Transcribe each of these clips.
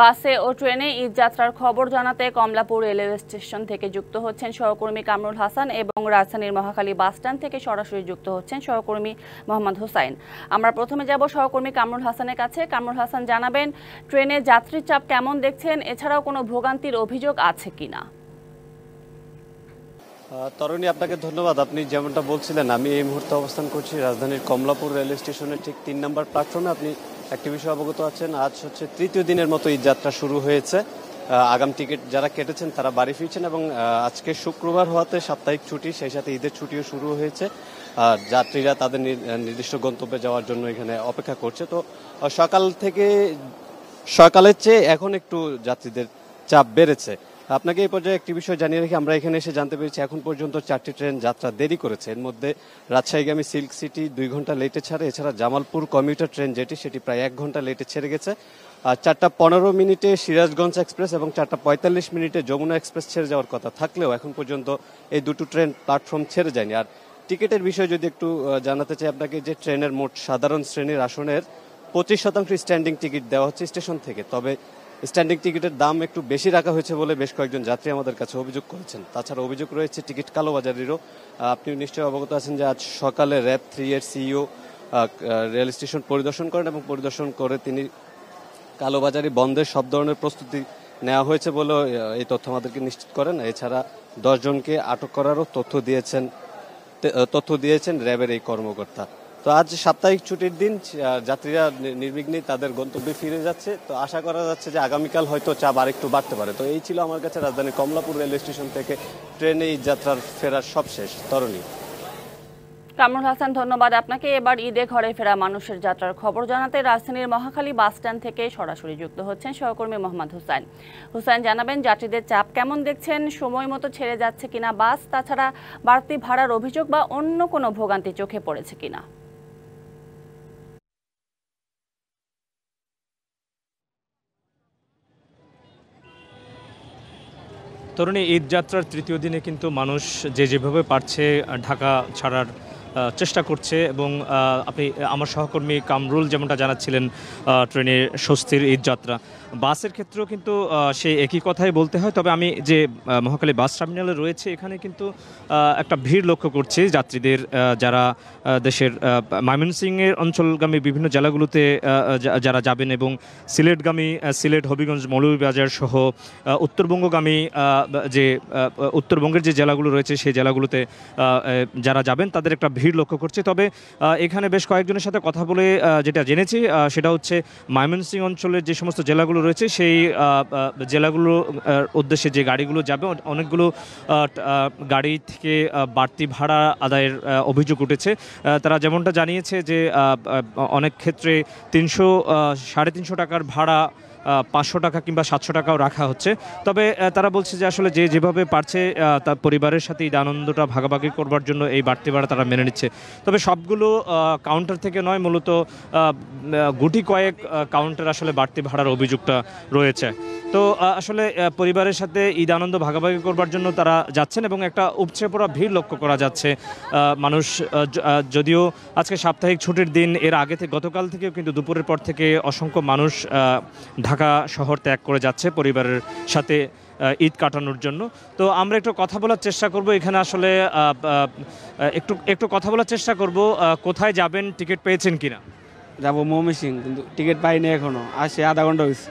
বাসে ও ট্রেনে ঈদ যাত্রার খবর জানাতে কমলাপুর রেলওয়ে স্টেশন থেকে যুক্ত হচ্ছেন সহকর্মী কামরুল হাসান এবং রাজধানীর মহাখালী বাসস্ট্যান্ড থেকে সরাসরি যুক্ত হচ্ছেন সহকর্মী মোহাম্মদ হোসাইন আমরা প্রথমে যাব সহকর্মী কামরুল হাসানের কাছে কামরুল হাসান জানাবেন ট্রেনে যাত্রীর চাপ কেমন দেখছেন এছাড়াও কোনো ভোগান্তির অভিযোগ আছে কিনা তরণী আপনাকে ধন্যবাদ আপনি যেমনটা বলছিলেন আমি এই মুহূর্তে অবস্থান করছি রাজধানীর কমলাপুর রেলওয়ে স্টেশনের ঠিক তিন নম্বর প্ল্যাটফর্মে আপনি একটি বিষয় অবগত আছেন আজ হচ্ছে তৃতীয় দিনের মতো ঈদ যাত্রা শুরু হয়েছে আগাম টিকিট যারা কেটেছেন তারা বাড়ি ফিরছেন এবং আজকে শুক্রবার হওয়াতে সাপ্তাহিক ছুটি সেই সাথে ঈদের ছুটিও শুরু হয়েছে আর যাত্রীরা তাদের নির্দিষ্ট গন্তব্যে যাওয়ার জন্য এখানে অপেক্ষা করছে তো সকাল থেকে সকালের চেয়ে এখন একটু যাত্রীদের চাপ বেড়েছে আপনাকে এই পর্যায়ে একটি বিষয় জানিয়ে রেখে আমরা এখানে এসে জানতে পেরেছি এখন পর্যন্ত চারটি ট্রেন যাত্রা দেরি করেছে এর মধ্যে রাজশাহীগামী সিল্ক সিটি দুই ঘন্টা লেটে ছাড়ে এছাড়া জামালপুর কমিউটার ট্রেন যেটি সেটি প্রায় এক ঘন্টা লেটে ছেড়ে গেছে চারটা পনেরো মিনিটে সিরাজগঞ্জ এক্সপ্রেস এবং চারটা পঁয়তাল্লিশ মিনিটে যমুনা এক্সপ্রেস ছেড়ে যাওয়ার কথা থাকলেও এখন পর্যন্ত এই দুটো ট্রেন প্ল্যাটফর্ম ছেড়ে যায়নি আর টিকিটের বিষয়ে যদি একটু জানাতে চাই আপনাকে যে ট্রেনের মোট সাধারণ শ্রেণীর আসনের পঁচিশ শতাংশ স্ট্যান্ডিং টিকিট দেওয়া হচ্ছে স্টেশন থেকে তবে স্ট্যান্ডিং টিকিটের দাম একটু বেশি রাখা হয়েছে বলে বেশ কয়েকজন যাত্রী আমাদের কাছে অভিযোগ করেছেন তাছাড়া অভিযোগ রয়েছে টিকিট কালোবাজারিরও আপনি নিশ্চয়ই অবগত আছেন যে আজ সকালে র্যাব থ্রি এর সিইও রেল স্টেশন পরিদর্শন করেন এবং পরিদর্শন করে তিনি কালোবাজারি বন্ধের সব ধরনের প্রস্তুতি নেওয়া হয়েছে বলেও এই তথ্য আমাদেরকে নিশ্চিত করেন এছাড়া দশজনকে আটক করারও তথ্য দিয়েছেন তথ্য দিয়েছেন র্যাবের এই কর্মকর্তা তো আজ সাপ্তাহিক ছুটির দিন যাত্রীরা নির্বিঘ্নে তাদের গন্তব্যে ফিরে যাচ্ছে তো আশা করা যাচ্ছে যে আগামীকাল হয়তো চাপ আরেকটু বাড়তে পারে তো এই ছিল আমার কাছে রাজধানী কমলাপুর রেলওয়ে স্টেশন থেকে ট্রেনে এই যাত্রার ফেরার সবশেষ তরণী কামরুল হাসান ধন্যবাদ আপনাকে এবার ঈদে ঘরে ফেরা মানুষের যাত্রার খবর জানাতে রাজধানীর মহাখালী বাস স্ট্যান্ড থেকে সরাসরি যুক্ত হচ্ছেন সহকর্মী মোহাম্মদ হুসাইন হুসাইন জানাবেন যাত্রীদের চাপ কেমন দেখছেন সময় মতো ছেড়ে যাচ্ছে কিনা বাস তাছাড়া বাড়তি ভাড়ার অভিযোগ বা অন্য কোনো ভোগান্তি চোখে পড়েছে কিনা তরুণী ঈদ যাত্রার তৃতীয় দিনে কিন্তু মানুষ যে যেভাবে পারছে ঢাকা ছাড়ার চেষ্টা করছে এবং আপনি আমার সহকর্মী কামরুল যেমনটা জানাচ্ছিলেন ট্রেনের স্বস্তির ঈদযাত্রা বাসের ক্ষেত্রেও কিন্তু সেই একই কথাই বলতে হয় তবে আমি যে মহাকালী বাস টার্মিনালে রয়েছে এখানে কিন্তু একটা ভিড় লক্ষ্য করছি যাত্রীদের যারা দেশের ময়মনসিংহের অঞ্চলগামী বিভিন্ন জেলাগুলোতে যারা যাবেন এবং সিলেটগামী সিলেট হবিগঞ্জ মৌলভীবাজার সহ উত্তরবঙ্গগামী যে উত্তরবঙ্গের যে জেলাগুলো রয়েছে সেই জেলাগুলোতে যারা যাবেন তাদের একটা ভিড় লক্ষ্য করছি তবে এখানে বেশ কয়েকজনের সাথে কথা বলে যেটা জেনেছি সেটা হচ্ছে ময়মনসিং অঞ্চলের যে সমস্ত জেলাগুলো রয়েছে সেই জেলাগুলো উদ্দেশ্যে যে গাড়িগুলো যাবে অনেকগুলো গাড়ি থেকে বাড়তি ভাড়া আদায়ের অভিযোগ উঠেছে তারা যেমনটা জানিয়েছে যে অনেক ক্ষেত্রে তিনশো সাড়ে তিনশো টাকার ভাড়া পাঁচশো টাকা কিংবা সাতশো টাকাও রাখা হচ্ছে তবে তারা বলছে যে আসলে যে যেভাবে পারছে তার পরিবারের সাথে এই আনন্দটা ভাগাভাগি করবার জন্য এই বাড়তি ভাড়া তারা মেনে নিচ্ছে তবে সবগুলো কাউন্টার থেকে নয় মূলত গুটি কয়েক কাউন্টার আসলে বাড়তি ভাড়ার অভিযোগটা রয়েছে তো আসলে পরিবারের সাথে ঈদ আনন্দ ভাগাভাগি করবার জন্য তারা যাচ্ছেন এবং একটা উপচে পড়া ভিড় লক্ষ্য করা যাচ্ছে মানুষ যদিও আজকে সাপ্তাহিক ছুটির দিন এর আগে থেকে গতকাল থেকেও কিন্তু দুপুরের পর থেকে অসংখ্য মানুষ ঢাকা ঢাকা শহর ত্যাগ করে যাচ্ছে পরিবারের সাথে ঈদ কাটানোর জন্য তো আমরা একটু কথা বলার চেষ্টা করব এখানে আসলে একটু একটু কথা বলার চেষ্টা করব কোথায় যাবেন টিকিট পেয়েছেন কিনা যাবো সিং কিন্তু টিকিট পাইনি এখনো আসে আধা ঘন্টা হয়েছে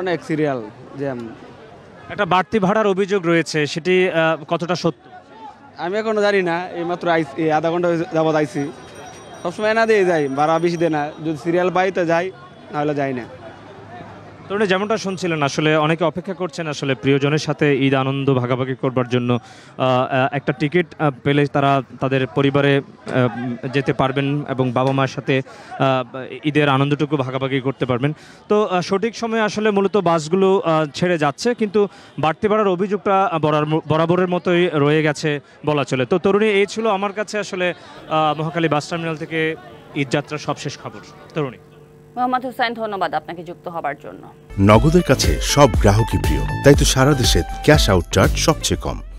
অনেক সিরিয়াল জ্যাম একটা বাড়তি ভাড়ার অভিযোগ রয়েছে সেটি কতটা সত্য আমি এখনো জানি না এইমাত্র আইসি আধা ঘন্টা যাবৎ আইসি সবসময় না দিয়ে যাই ভাড়া বেশি দেয় না যদি সিরিয়াল পাই তো যাই নাহলে যাই না তরুণী যেমনটা শুনছিলেন আসলে অনেকে অপেক্ষা করছেন আসলে প্রিয়জনের সাথে ঈদ আনন্দ ভাগাভাগি করবার জন্য একটা টিকিট পেলে তারা তাদের পরিবারে যেতে পারবেন এবং বাবা মার সাথে ঈদের আনন্দটুকু ভাগাভাগি করতে পারবেন তো সঠিক সময়ে আসলে মূলত বাসগুলো ছেড়ে যাচ্ছে কিন্তু বাড়তি বাড়ার অভিযোগটা বরাবরের মতোই রয়ে গেছে বলা চলে তো তরুণী এই ছিল আমার কাছে আসলে মহাকালী বাস টার্মিনাল থেকে ঈদযাত্রা সবশেষ খবর তরুণী মোহাম্মদ হোসেন ধন্যবাদ আপনাকে যুক্ত হবার জন্য নগদের কাছে সব গ্রাহকই প্রিয় তাই তো সারা দেশে ক্যাশ আউট চার্জ সবচেয়ে কম